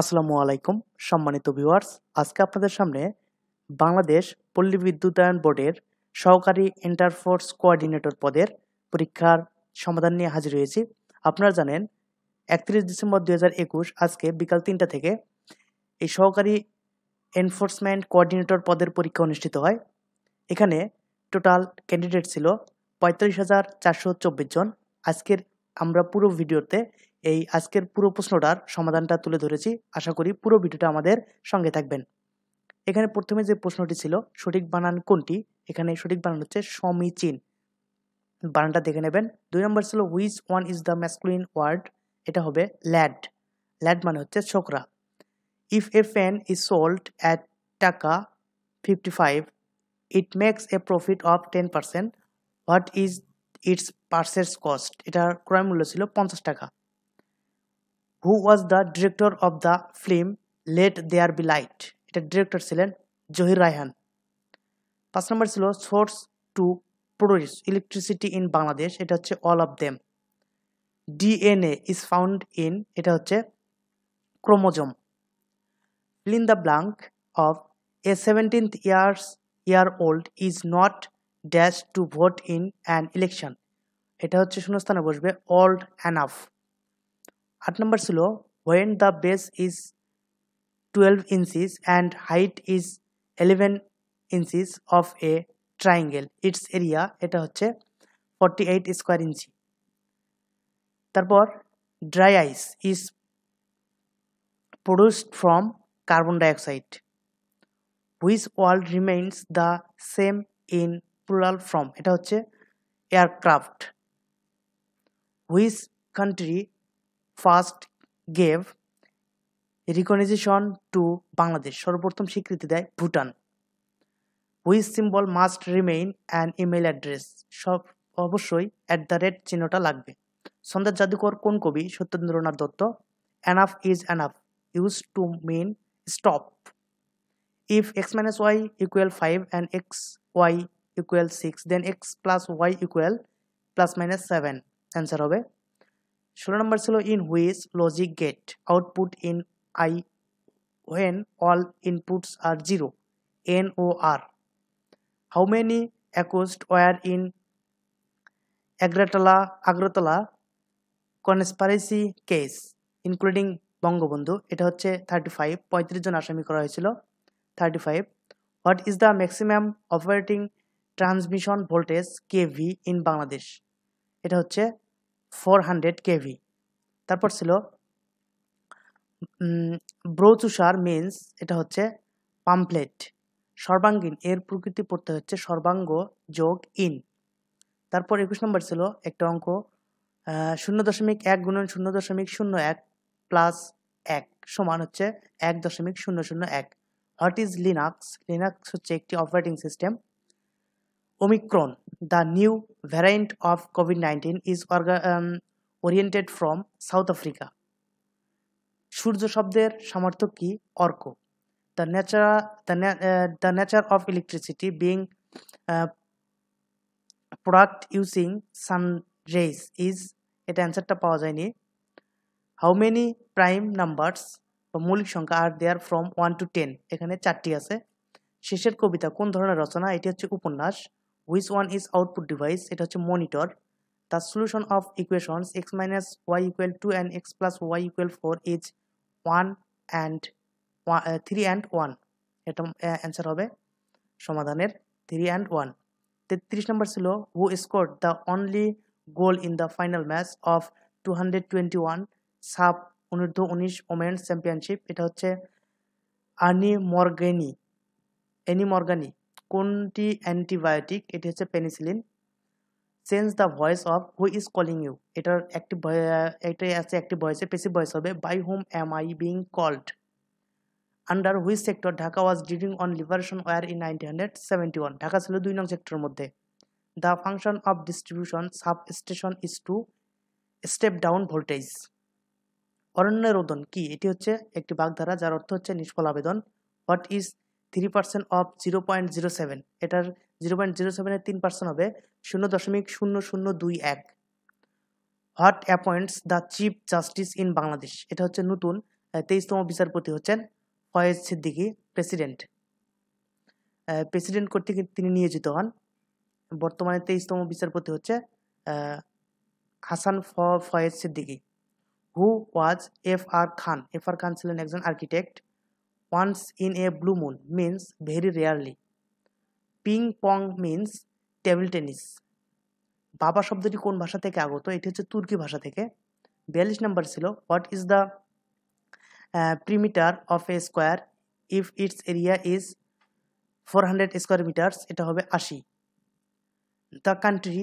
আসসালামু আলাইকুম সম্মানিত ভিউয়ার্স আজকে আপনাদের সামনে বাংলাদেশ পল্লী বিদ্যুতায়ন বোর্ডের সহকারী ইন্টারফোর্স কোয়ার্ডিনেটর পদের পরীক্ষার সমাধান নিয়ে হাজির হয়েছি আপনারা জানেন একত্রিশ ডিসেম্বর দু আজকে বিকাল তিনটা থেকে এই সহকারী এনফোর্সমেন্ট কোয়ার্ডিনেটর পদের পরীক্ষা অনুষ্ঠিত হয় এখানে টোটাল ক্যান্ডিডেট ছিল পঁয়তাল্লিশ হাজার চারশো চব্বিশ জন আজকের আমরা পুরো ভিডিওতে এই আজকের পুরো প্রশ্নটার সমাধানটা তুলে ধরেছি আশা করি পুরো ভিডিওটা আমাদের সঙ্গে থাকবেন এখানে প্রথমে যে প্রশ্নটি ছিল সঠিক বানান কোনটি এখানে সঠিক বানান হচ্ছে সমীচীন বানানটা দেখে নেবেন দুই নম্বর ছিল which one is the masculine word এটা হবে ল্যাড ল্যাড মানে হচ্ছে ছোকরা if a fan is sold at টাকা fifty five it makes a profit of ten percent what is its purchase cost এটার ক্রয় মূল্য ছিল পঞ্চাশ টাকা who was the director of the film let there be light এটা director ছিলেন জহির রায়হান পাঁচ নম্বর ছিল source to produce electricity in Bangladesh এটা হচ্ছে all of them DNA is found in এটা হচ্ছে chromosome fill in the blank of a seventeenth years year old is not dash to vote in an election এটা হচ্ছে শূন্যস্থানে বসবে ওল্ড আফ আট নম্বর ছিল when the base is twelve inches and height is eleven inches of a triangle its area এটা হচ্ছে ফর্টি এইট স্কোয়ার ইঞ্চি তারপর dry ice is produced from carbon dioxide which world remains the same in plural from এটা হচ্ছে aircraft which country first gave recognition to Bangladesh সর্বপ্রথম স্বীকৃতি দেয় Bhutan which symbol must remain an email address সব অবশ্যই at the rate চিহ্নটা লাগবে সন্ধ্যা জাদুকর কোন কবি Satyendranath Dutta enough is enough use to mean stop if x minus y equal five and x y equal six then x plus y equal plus minus seven answer হবে ষোলো নম্বর ছিল in which logic gate output in I when all inputs are zero N O R how many accused were in Agartala Agartala conspiracy case including Bangabandhu এটা হচ্ছে thirty five পঁয়ত্রিশ জন আসামি করা হয়েছিল thirty five what is the maximum operating transmission voltage K V in Bangladesh এটা হচ্ছে four hundred KV তারপর ছিল ব্রোচুষার মিন্স এটা হচ্ছে পাম্পলেট সর্বাঙ্গীন এর প্রকৃতি পড়তে হচ্ছে সর্বাঙ্গ যোগ ইন তারপর একুশ নম্বর ছিল একটা অঙ্ক শূন্য দশমিক এক গুণন শূন্য দশমিক শূন্য এক প্লাস এক সমান হচ্ছে এক দশমিক শূন্য শূন্য এক হোয়াট ইজ লিনাক্স লিনাক্স হচ্ছে একটি operating system Omicron the new variant of COVID-19 is um, oriented from South Africa. সূর্য শব্দের সামর্থ্য কি অর্ক the nature the nature of electricity being produced using sun rays is এটা অ্যান্সারটা পাওয়া যায়নি হাউ মেনি প্রাইম নাম্বারস বা মৌলিক সংখ্যা are there from one to ten এখানে চারটি আছে শেষের কবিতা কোন ধরনের রচনা এটি হচ্ছে উপন্যাস which one is output device এটা হচ্ছে মনিটর তার solution of equations x minus y equal two and x plus y equal four is one and three and one এটা অ্যান্সার uh, হবে সমাধানের থ্রি অ্যান্ড ওয়ান তেত্রিশ নম্বর ছিল who score the only goal in the final match of two hundred twenty one SAFF অনূর্ধ্ব উনিশ women's championship এটা হচ্ছে আনি মর্গেনি এনি মর্গানি কোনটি অ্যান্টিবায়োটিক এটি হচ্ছে penicillin change the voice of who is calling you এটার অ্যাক্টিভ এটাই আছে অ্যাক্টিভ ভয়েসে পেসি ভয়েস হবে by whom am I being called under which sector Dhaka was during on liberation war in nineteen hundred seventy one Dhaka ছিল দুই নং সেক্টরের মধ্যে the function of distribution sub station is to step down voltage অরণ্যের রোদন কি এটি হচ্ছে একটি বাগধারা যার অর্থ হচ্ছে নিষ্ফল আবেদন what is three percent of zero point zero seven এটার জিরো পয়েন্ট জিরো সেভেনের তিন পার্সেন্ট হবে শূন্য দশমিক শূন্য শূন্য দুই এক who appoints the chief justice in Bangladesh এটা হচ্ছে নতুন তেইশতম বিচারপতি হচ্ছেন ফয়েজ সিদ্দিকী প্রেসিডেন্ট প্রেসিডেন্ট কর্তৃক তিনি নিয়োজিত হন বর্তমানে তেইশতম বিচারপতি হচ্ছে হাসান ফ Foyez Siddiqui who was F R Khan F R Khan ছিলেন একজন architect once in a blue moon means very rarely. Ping pong means table tennis বাবা শব্দটি কোন ভাষা থেকে আগত এটি হচ্ছে তুর্কি ভাষা থেকে বিয়াল্লিশ নাম্বার ছিল what is the perimeter of a square if its area is four hundred square meters এটা হবে আশি the country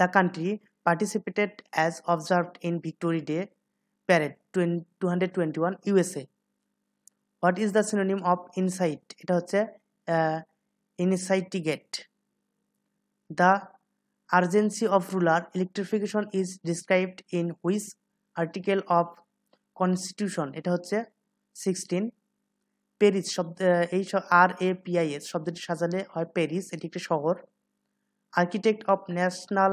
the country participated as observed in victory day parade two hundred twenty one USA what is the synonym of incite এটা হচ্ছে instigate the urgency of rural electrification is described in which article of constitution এটা হচ্ছে sixteen Paris শব্দ এই আর A P I শব্দটি সাজালে হয় Paris এটি একটি শহর architect of national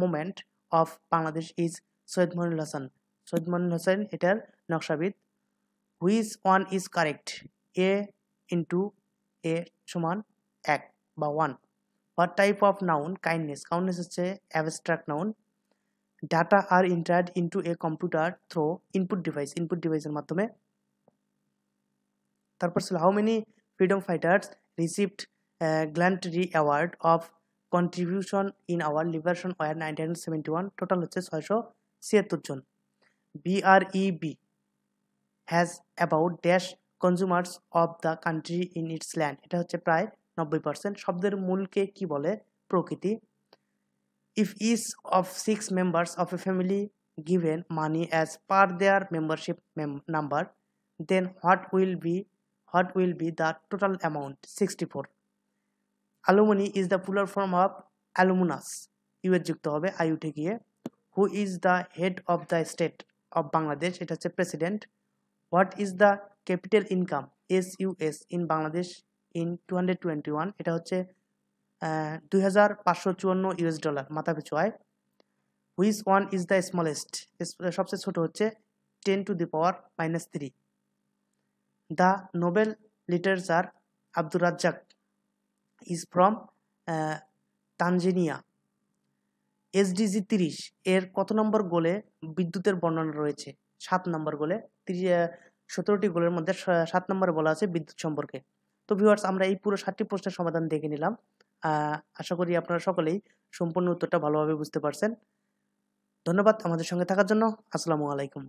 movement of Bangladesh is Syed Mainul Hasan Syed Mainul Hossain এটার নকশাবিদ which one is correct a into a সমান এক বা one what type of noun kindness kindness হচ্ছে অ্যাবস্ট্রাক্ট নাউন ডাটা আর inter into a computer through input device input ডিভাইসের মাধ্যমে তারপর ছিল how many freedom fighters received gallantry award of contribution in our liberation war nineteen seventy one total হচ্ছে ছয়শো ছিয়াত্তর জন BREB has about dash consumers of the country in its land এটা হচ্ছে প্রায় নব্বই পার্সেন্ট শব্দের মূলকে কি বলে প্রকৃতি if is of six members of a family given money as per their membership number then what will be what will be the total amount sixty four alumni is the plural form of alumnus ইউএর যুক্ত হবে আই উঠে গিয়ে who is the head of the state of Bangladesh এটা হচ্ছে president what is the capital income as US in Bangladesh in two hundred twenty one এটা হচ্ছে দুই হাজার পাঁচশো চুয়ান্ন ইউএস ডলার মাথা পিছু আয় which one is the smallest সবচেয়ে ছোট হচ্ছে ten to the power minus three the Nobel literature Abdur Razzak is from Tanzania SDG তিরিশ এর কত নম্বর গোলে বিদ্যুতের বর্ণনা রয়েছে সাত নম্বর গোলে সতেরোটি গোলের মধ্যে সাত নম্বরে বলা আছে বিদ্যুৎ সম্পর্কে তো ভিউয়ার্স আমরা এই পুরো সাতটি প্রশ্নের সমাধান দেখে নিলাম আশা করি আপনারা সকলেই সম্পূর্ণ উত্তরটা ভালোভাবে বুঝতে পারছেন ধন্যবাদ আমাদের সঙ্গে থাকার জন্য আসসালামু আলাইকুম